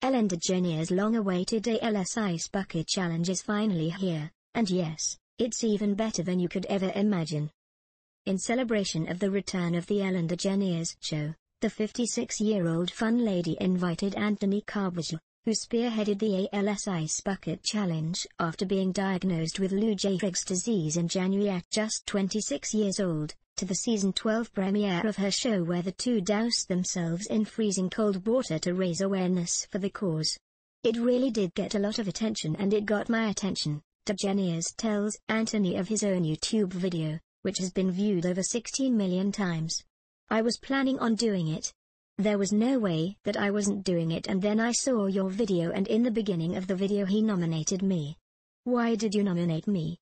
Ellen DeGeneres' long-awaited ALS Ice Bucket Challenge is finally here, and yes, it's even better than you could ever imagine. In celebration of the return of the Ellen DeGeneres show, the 56-year-old fun lady invited Anthony Carbajal, who spearheaded the ALS Ice Bucket Challenge after being diagnosed with Lou Gehrig's disease in January at just 26 years old, to the season 12 premiere of her show where the two doused themselves in freezing cold water to raise awareness for the cause. It really did get a lot of attention and it got my attention, Degeniers tells Anthony of his own YouTube video, which has been viewed over 16 million times. I was planning on doing it. There was no way that I wasn't doing it and then I saw your video and in the beginning of the video he nominated me. Why did you nominate me?